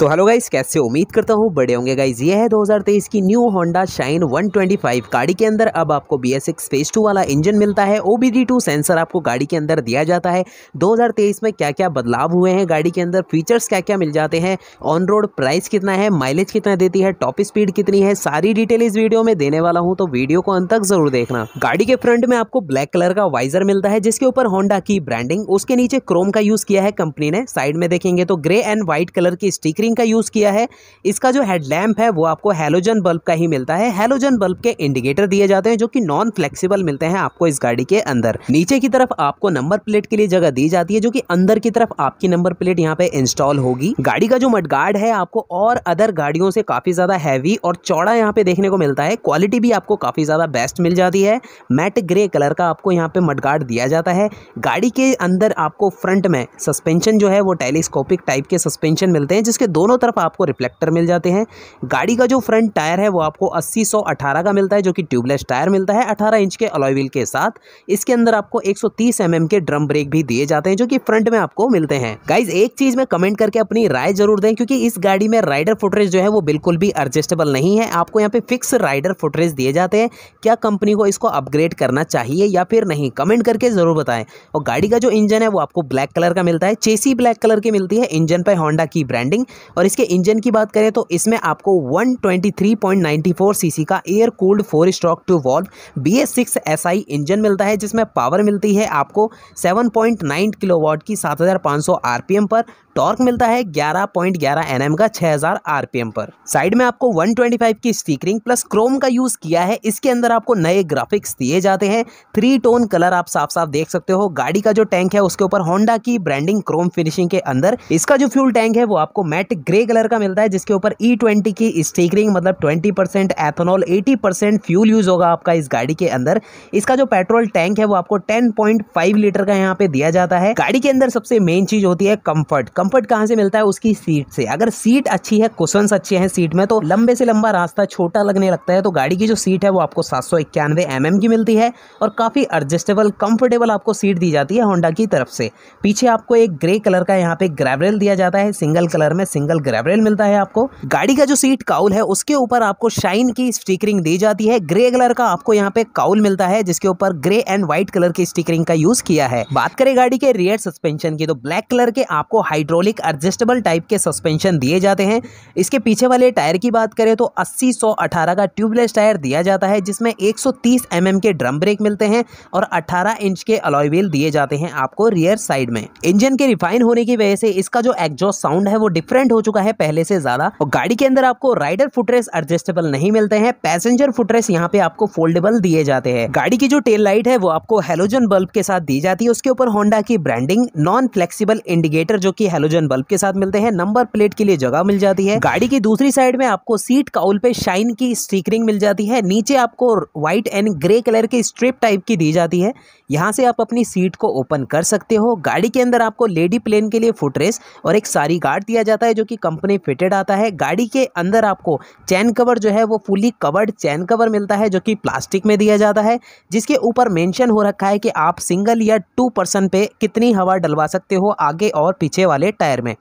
तो hello guys कैसे उम्मीद करता हूँ बड़े होंगे गाइस ये है 2023 की न्यू होंडा शाइन 125 गाड़ी के अंदर अब आपको B S X phase two वाला इंजन मिलता है ओ बी टू सेंसर आपको गाड़ी के अंदर दिया जाता है 2023 में क्या क्या बदलाव हुए हैं गाड़ी के अंदर फीचर्स क्या क्या मिल जाते हैं ऑन रोड प्राइस कितना है माइलेज कितना देती है टॉप स्पीड कितनी है सारी डिटेल इस वीडियो में देने वाला हूँ तो वीडियो को अंत तक जरूर देखना गाड़ी के फ्रंट में आपको ब्लैक कलर का वाइजर मिलता है जिसके ऊपर होंडा की ब्रांडिंग उसके नीचे क्रोम का यूज किया है कंपनी ने साइड में देखेंगे तो ग्रे एंड व्हाइट कलर की स्टिकरिंग वायरिंग का यूज़ किया है इसका जो हेडलैम्प है वो आपको हेलोजन बल्ब का ही मिलता है हेलोजन बल्ब के इंडिकेटर दिए जाते हैं जो कि नॉन फ्लेक्सिबल मिलते हैं आपको इस गाड़ी के अंदर नीचे की तरफ आपको नंबर प्लेट के लिए जगह दी जाती है जो कि अंदर की तरफ आपकी नंबर प्लेट यहाँ पे इंस्टॉल होगी गाड़ी का जो मडगार्ड है आपको और अदर गाड़ियों से काफी ज्यादा हैवी और चौड़ा यहाँ पे देखने को मिलता है क्वालिटी भी आपको काफी ज्यादा बेस्ट मिल जाती है मैट ग्रे कलर का आपको यहाँ पे मडगार्ड दिया जाता है गाड़ी के अंदर आपको फ्रंट में सस्पेंशन जो है वो टेलीस्कोपिक टाइप के सस्पेंशन मिलते हैं जिसके दो दोनों तरफ आपको रिफ्लेक्टर मिल जाते हैं गाड़ी का जो फ्रंट टायर है वो आपको अस्सी सौ अठारह का मिलता है जो कि ट्यूबलेस टायर मिलता है अठारह इंच के अलॉयविल के साथ इसके अंदर आपको एक सौ तीस एम mm एम के ड्रम ब्रेक भी दिए जाते हैं जो कि फ्रंट में आपको मिलते हैं गाइज एक चीज में कमेंट करके अपनी राय जरूर दें क्योंकि इस गाड़ी में राइडर फुटरेज जो है वो बिल्कुल भी एडजस्टेबल नहीं है आपको यहाँ पे फिक्स राइडर फुटरेज दिए जाते हैं क्या कंपनी को इसको अपग्रेड करना चाहिए या फिर नहीं कमेंट करके ज़रूर बताएं और गाड़ी का जो इंजन है वो आपको ब्लैक कलर का मिलता है चेसी ब्लैक कलर की मिलती है इंजन पर होंडा की ब्रांडिंग और इसके इंजन की बात करें तो इसमें आपको 123.94 सीसी का air cooled four stroke to valve B S six S I engine मिलता है जिसमें पावर मिलती है आपको 7.9 किलोवाट की 7,500 आरपीएम पर टॉर्क मिलता है 11.11 एनएम का 6000 आरपीएम पर साइड में आपको 125 की स्टीकरिंग प्लस क्रोम का यूज़ किया है इसके अंदर आपको नए ग्राफिक्स दिए जाते हैं थ्री टोन कलर आप साफ साफ देख सकते हो गाड़ी का जो टैंक है उसके ऊपर होंडा की ब्रांडिंग क्रोम फिनिशिंग के अंदर इसका जो फ्यूल टैंक है वो आपको मैट ग्रे कलर का मिलता है जिसके ऊपर ई e ट्वेंटी की स्टीकरिंग मतलब twenty percent ethanol eighty percent fuel use होगा आपका इस गाड़ी के अंदर इसका जो पेट्रोल टैंक है वो आपको टेन पॉइंट फाइव लीटर का यहाँ पे दिया जाता है गाड़ी के अंदर सबसे मेन चीज़ होती है कम्फर्ट कम्फर्ट कहाँ से मिलता है उसकी सीट से अगर सीट अच्छी है कुशन अच्छे हैं सीट में तो लंबे से लंबा रास्ता छोटा लगने लगता है तो गाड़ी की जो सीट है वो आपको सात सौ इक्यानवे एम की मिलती है और काफ़ी एडजस्टेबल कंफर्टेबल आपको सीट दी जाती है होंडा की तरफ से पीछे आपको एक ग्रे कलर का यहाँ पे ग्रेवरेल दिया जाता है सिंगल कलर में सिंगल सिंगल ग्रेबरेल मिलता है आपको गाड़ी का जो सीट काउल है उसके ऊपर आपको शाइन की स्टिकरिंग दी जाती है ग्रे कलर का आपको यहाँ पे काउल मिलता है जिसके ऊपर ग्रे एंड व्हाइट कलर की स्टिकरिंग का यूज किया है बात करें गाड़ी के रियर सस्पेंशन की तो ब्लैक कलर के आपको हाइड्रोलिक एडजस्टेबल टाइप के सस्पेंशन दिए जाते हैं इसके पीछे वाले टायर की बात करें तो अस्सी का ट्यूबलेस टायर दिया जाता है जिसमें एक सौ mm के ड्रम ब्रेक मिलते हैं और अठारह इंच के अलॉय दिए जाते हैं आपको रियर साइड में इंजन के रिफाइन होने की वजह से इसका जो एग्जॉस्ट साउंड है वो डिफरेंट डिफरेंट हो चुका है पहले से ज्यादा और गाड़ी के अंदर आपको राइडर फुटरेस एडजस्टेबल नहीं मिलते हैं पैसेंजर फुटरेस यहाँ पे आपको फोल्डेबल दिए जाते हैं गाड़ी की जो टेल लाइट है वो आपको हेलोजन बल्ब के साथ दी जाती है उसके ऊपर होंडा की ब्रांडिंग नॉन फ्लेक्सीबल इंडिकेटर जो की हेलोजन बल्ब के साथ मिलते हैं नंबर प्लेट के लिए जगह मिल जाती है गाड़ी की दूसरी साइड में आपको सीट काउल पे शाइन की स्टीकरिंग मिल जाती है नीचे आपको व्हाइट एंड ग्रे कलर की स्ट्रिप टाइप की दी जाती है यहाँ से आप अपनी सीट को ओपन कर सकते हो गाड़ी के अंदर आपको लेडी प्लेन के लिए फुटरेस और एक सारी गार्ड दिया जाता है जो कि कंपनी फिटेड आता है गाड़ी के अंदर आपको चैन कवर जो है वो फुली कवर्ड चैन कवर मिलता है जो कि प्लास्टिक में दिया जाता है जिसके ऊपर मेंशन हो रखा है कि आप सिंगल या टू पर्सन पे कितनी हवा डलवा सकते हो आगे और पीछे वाले टायर में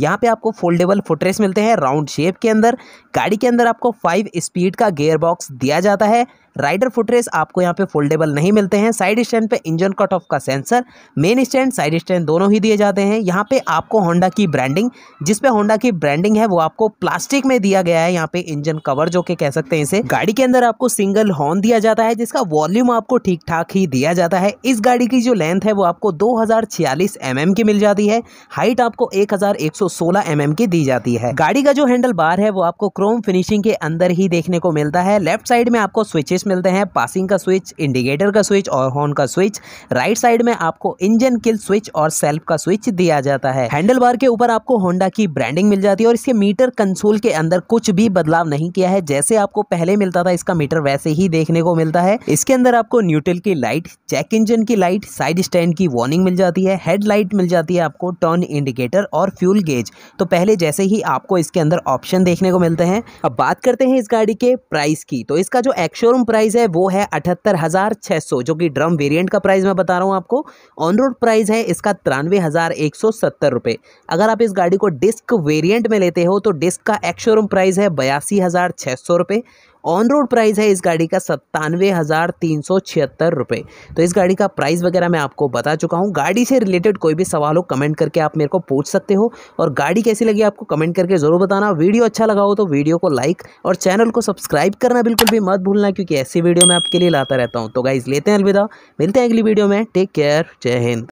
यहाँ पे आपको फोल्डेबल फुटरेस मिलते हैं राउंड शेप के अंदर गाड़ी के अंदर आपको फाइव स्पीड का गेयर बॉक्स दिया जाता है राइडर फुटरेस आपको यहाँ पे फोल्डेबल नहीं मिलते हैं साइड स्टैंड पे इंजन कट ऑफ का sensor main stand side stand दोनों ही दिए जाते हैं यहाँ पे आपको होंडा की ब्रांडिंग जिसपे होंडा की ब्रांडिंग है वो आपको प्लास्टिक में दिया गया है यहाँ पे इंजन कवर जो के कह सकते हैं इसे गाड़ी के अंदर आपको सिंगल हॉर्न दिया जाता है जिसका वॉल्यूम आपको ठीक ठाक ही दिया जाता है इस गाड़ी की जो लेंथ है वो आपको दो हजार की मिल जाती है हाइट आपको एक हजार mm की दी जाती है गाड़ी का जो हैंडल बार है वो आपको क्रोम फिनिशिंग के अंदर ही देखने को मिलता है लेफ्ट साइड में आपको स्विचेस मिलते हैं पासिंग का स्विच इंडिकेटर का स्विच और हॉर्न का स्विच राइट साइड में आपको इंजन किल स्विच और सेल्फ का स्विच दिया जाता है हैंडल बार के ऊपर आपको होंडा की ब्रांडिंग मिल जाती है और इसके मीटर कंसोल के अंदर कुछ भी बदलाव नहीं किया है जैसे आपको पहले मिलता था इसका मीटर वैसे ही देखने को मिलता है इसके अंदर आपको न्यूट्रल की लाइट चेक इंजन की लाइट साइड स्टैंड की वार्निंग मिल जाती है हेडलाइट मिल जाती है आपको टर्न इंडिकेटर और फ्यूल गेज तो पहले जैसे ही आपको इसके अंदर ऑप्शन देखने को मिलते हैं अब बात करते हैं इस गाड़ी के प्राइस की तो इसका जो एक्शोरूम प्राइस प्राइस है वो है अठहत्तर हज़ार छः सौ जो कि ड्रम वेरिएंट का प्राइस मैं बता रहा हूँ आपको ऑन रोड प्राइस है इसका तिरानवे हज़ार एक सौ सत्तर रुपये अगर आप इस गाड़ी को डिस्क वेरिएंट में लेते हो तो डिस्क का एक्शोरूम प्राइस है बयासी हज़ार छः सौ रुपये ऑन रोड प्राइस है इस गाड़ी का सत्तानवे हज़ार तीन सौ छिहत्तर रुपये तो इस गाड़ी का प्राइस वगैरह मैं आपको बता चुका हूँ गाड़ी से रिलेटेड कोई भी सवाल हो कमेंट करके आप मेरे को पूछ सकते हो और गाड़ी कैसी लगी आपको कमेंट करके ज़रूर बताना वीडियो अच्छा लगा हो तो वीडियो को लाइक और चैनल को सब्सक्राइब करना बिल्कुल भी मत भूलना क्योंकि ऐसी वीडियो मैं आपके लिए लाता रहता हूँ तो गाइज़ लेते हैं अलविदा मिलते हैं अगली वीडियो में टेक केयर जय हिंद